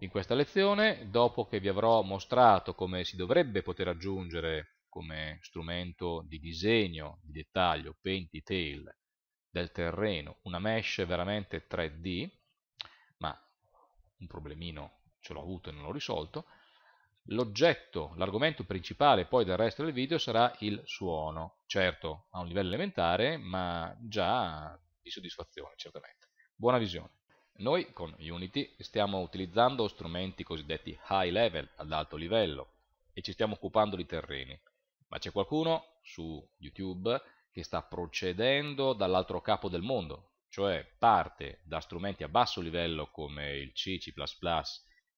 In questa lezione, dopo che vi avrò mostrato come si dovrebbe poter aggiungere come strumento di disegno di dettaglio, paint detail, del terreno, una mesh veramente 3D, ma un problemino ce l'ho avuto e non l'ho risolto, l'oggetto, l'argomento principale poi del resto del video sarà il suono, certo a un livello elementare, ma già di soddisfazione certamente. Buona visione. Noi con Unity stiamo utilizzando strumenti cosiddetti high level, ad alto livello, e ci stiamo occupando di terreni. Ma c'è qualcuno su YouTube che sta procedendo dall'altro capo del mondo, cioè parte da strumenti a basso livello come il C, C++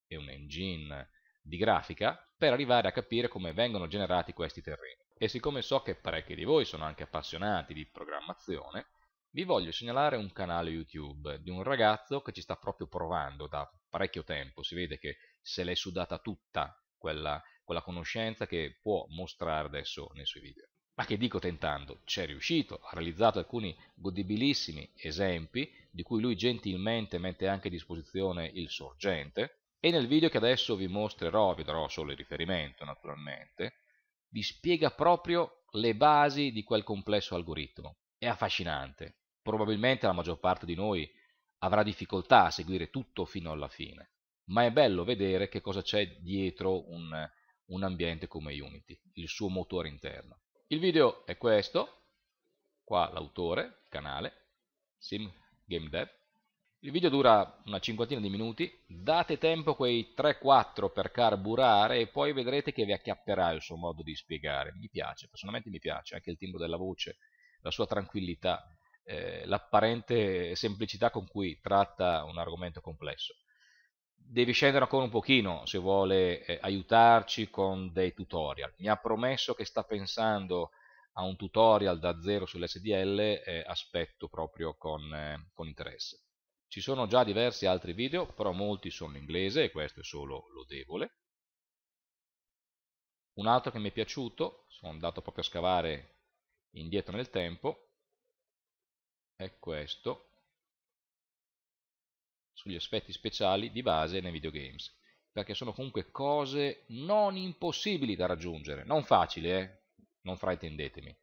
e un engine di grafica per arrivare a capire come vengono generati questi terreni. E siccome so che parecchi di voi sono anche appassionati di programmazione, vi voglio segnalare un canale YouTube di un ragazzo che ci sta proprio provando da parecchio tempo, si vede che se l'è sudata tutta quella, quella conoscenza che può mostrare adesso nei suoi video. Ma che dico tentando, c'è riuscito, ha realizzato alcuni godibilissimi esempi di cui lui gentilmente mette anche a disposizione il sorgente e nel video che adesso vi mostrerò, vi darò solo il riferimento naturalmente, vi spiega proprio le basi di quel complesso algoritmo. È affascinante, probabilmente la maggior parte di noi avrà difficoltà a seguire tutto fino alla fine, ma è bello vedere che cosa c'è dietro un, un ambiente come Unity, il suo motore interno. Il video è questo, qua l'autore, il canale, Sim Game Dev. Il video dura una cinquantina di minuti, date tempo quei 3-4 per carburare e poi vedrete che vi acchiapperà il suo modo di spiegare. Mi piace, personalmente mi piace, anche il timbro della voce, la sua tranquillità, eh, l'apparente semplicità con cui tratta un argomento complesso. Devi scendere ancora un pochino se vuole eh, aiutarci con dei tutorial. Mi ha promesso che sta pensando a un tutorial da zero sull'SDL, eh, aspetto proprio con, eh, con interesse. Ci sono già diversi altri video, però molti sono in inglese e questo è solo lodevole. Un altro che mi è piaciuto, sono andato proprio a scavare indietro nel tempo, è questo sugli aspetti speciali di base nei videogames perché sono comunque cose non impossibili da raggiungere non facile, eh? non fraintendetemi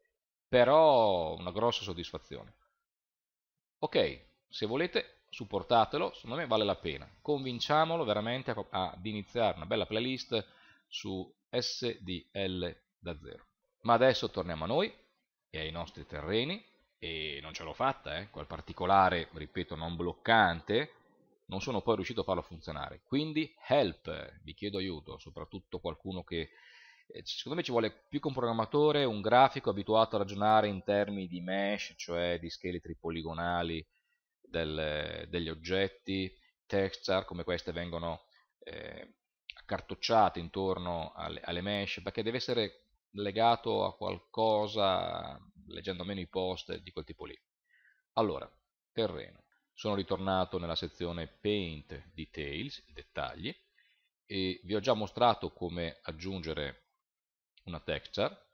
però una grossa soddisfazione ok, se volete supportatelo, secondo me vale la pena convinciamolo veramente ad iniziare una bella playlist su SDL da zero ma adesso torniamo a noi e ai nostri terreni e non ce l'ho fatta, eh, quel particolare, ripeto, non bloccante, non sono poi riuscito a farlo funzionare. Quindi help, vi chiedo aiuto, soprattutto qualcuno che eh, secondo me ci vuole più che un programmatore un grafico abituato a ragionare in termini di mesh, cioè di scheletri poligonali del, degli oggetti, texture come queste vengono eh, accartocciate intorno alle, alle mesh, perché deve essere legato a qualcosa leggendo meno i post di quel tipo lì. Allora, terreno. Sono ritornato nella sezione Paint Details, dettagli, e vi ho già mostrato come aggiungere una texture.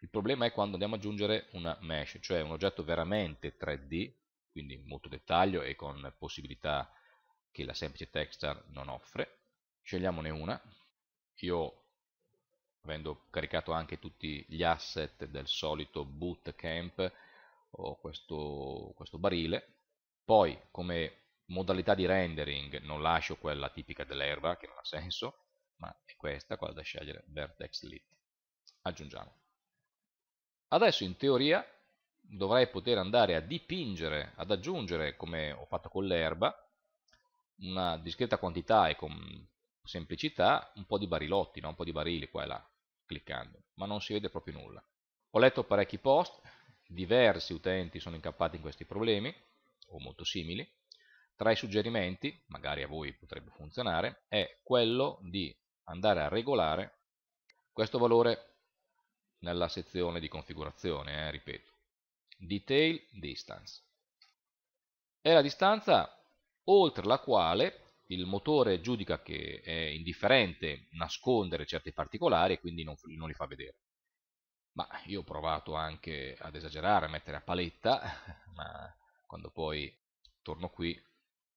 Il problema è quando andiamo ad aggiungere una mesh, cioè un oggetto veramente 3D, quindi molto dettaglio e con possibilità che la semplice texture non offre. Scegliamone una. Io avendo caricato anche tutti gli asset del solito bootcamp ho questo, questo barile poi come modalità di rendering non lascio quella tipica dell'erba che non ha senso ma è questa qua da scegliere vertex lit aggiungiamo adesso in teoria dovrei poter andare a dipingere ad aggiungere come ho fatto con l'erba una discreta quantità e con semplicità un po' di barilotti no? un po' di barili qua e là cliccando, ma non si vede proprio nulla. Ho letto parecchi post, diversi utenti sono incappati in questi problemi, o molto simili. Tra i suggerimenti, magari a voi potrebbe funzionare, è quello di andare a regolare questo valore nella sezione di configurazione, eh, ripeto, detail distance. È la distanza oltre la quale il motore giudica che è indifferente nascondere certi particolari e quindi non, non, li fa vedere. Ma io ho provato anche ad esagerare, a mettere a paletta, ma quando poi torno qui,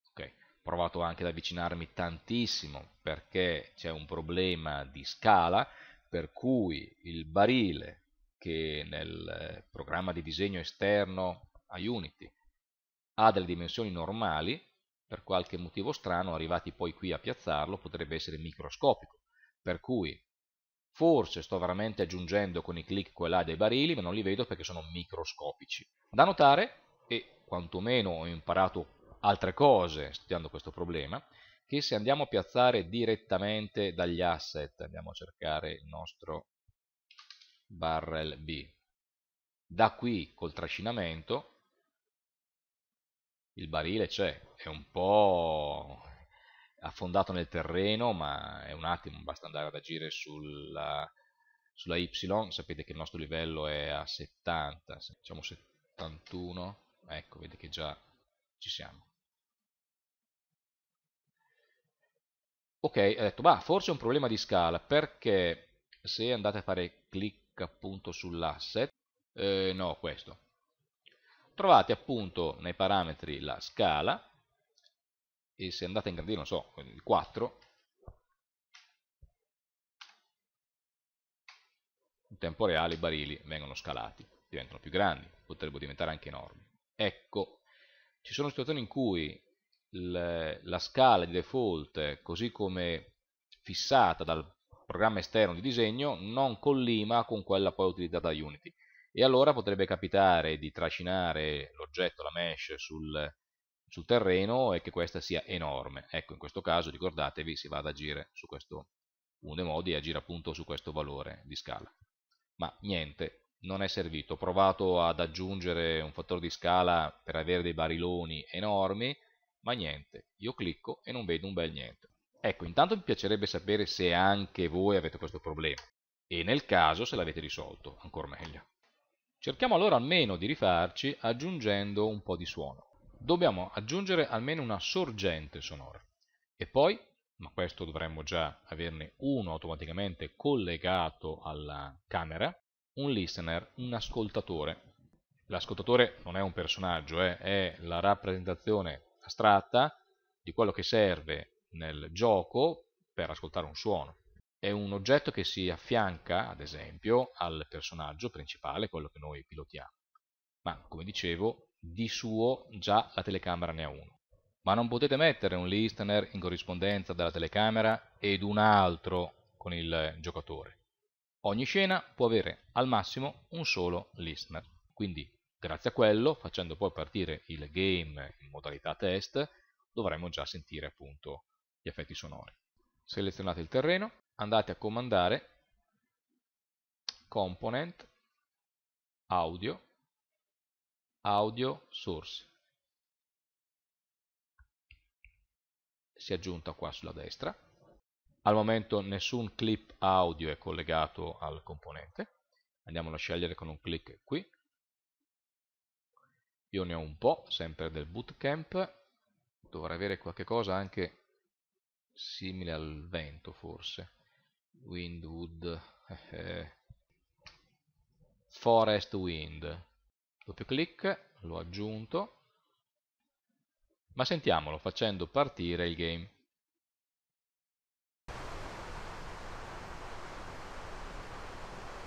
ok, ho provato anche ad avvicinarmi tantissimo perché c'è un problema di scala per cui il barile che nel programma di disegno esterno a Unity ha delle dimensioni normali per qualche motivo strano, arrivati poi qui a piazzarlo, potrebbe essere microscopico. Per cui forse sto veramente aggiungendo con i clic qua e là dei barili, ma non li vedo perché sono microscopici. Da notare, e quantomeno ho imparato altre cose studiando questo problema, che se andiamo a piazzare direttamente dagli asset, andiamo a cercare il nostro barrel B, da qui col trascinamento il barile c'è, è un po' affondato nel terreno, ma è un attimo, basta andare ad agire sulla, sulla Y, sapete che il nostro livello è a 70, diciamo 71, ecco, vedete che già ci siamo. Ok, ho detto, ma forse è un problema di scala, perché se andate a fare clic appunto sull'asset, eh, no, questo, trovate appunto nei parametri la scala e se andate a ingrandire, non so, il 4 in tempo reale i barili vengono scalati, diventano più grandi, potrebbero diventare anche enormi. Ecco, ci sono situazioni in cui la scala di default, così come fissata dal programma esterno di disegno, non collima con quella poi utilizzata da Unity e allora potrebbe capitare di trascinare l'oggetto, la mesh, sul, sul, terreno e che questa sia enorme. Ecco, in questo caso, ricordatevi, si va ad agire su questo uno dei modi e agire appunto su questo valore di scala. Ma niente, non è servito. Ho provato ad aggiungere un fattore di scala per avere dei bariloni enormi, ma niente, io clicco e non vedo un bel niente. Ecco, intanto mi piacerebbe sapere se anche voi avete questo problema e nel caso se l'avete risolto, ancora meglio. Cerchiamo allora almeno di rifarci aggiungendo un po' di suono. Dobbiamo aggiungere almeno una sorgente sonora e poi, ma questo dovremmo già averne uno automaticamente collegato alla camera, un listener, un ascoltatore. L'ascoltatore non è un personaggio, eh, è la rappresentazione astratta di quello che serve nel gioco per ascoltare un suono è un oggetto che si affianca, ad esempio, al personaggio principale, quello che noi pilotiamo. Ma, come dicevo, di suo già la telecamera ne ha uno. Ma non potete mettere un listener in corrispondenza della telecamera ed un altro con il giocatore. Ogni scena può avere al massimo un solo listener. Quindi, grazie a quello, facendo poi partire il game in modalità test, dovremo già sentire appunto gli effetti sonori selezionate il terreno, andate a comandare component audio audio source si è aggiunta qua sulla destra al momento nessun clip audio è collegato al componente andiamolo a scegliere con un clic qui io ne ho un po' sempre del bootcamp dovrei avere qualche cosa anche simile al vento forse Windwood eh, Forest Wind doppio clic, l'ho aggiunto ma sentiamolo facendo partire il game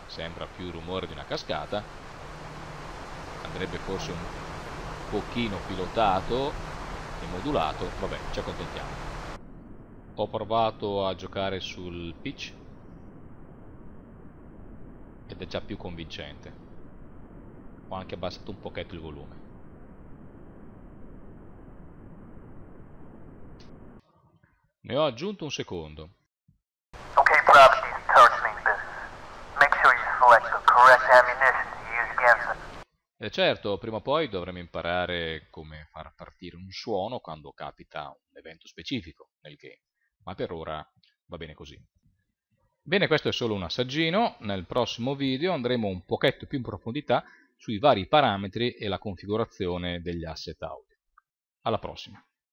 sembra più il rumore di una cascata andrebbe forse un pochino pilotato e modulato vabbè ci accontentiamo ho provato a giocare sul pitch ed è già più convincente ho anche abbassato un pochetto il volume ne ho aggiunto un secondo ok Bravo, E certo, prima o poi dovremo imparare come far partire un suono quando capita un evento specifico nel game, ma per ora va bene così. Bene, questo è solo un assaggino, nel prossimo video andremo un pochetto più in profondità sui vari parametri e la configurazione degli asset audio. Alla prossima!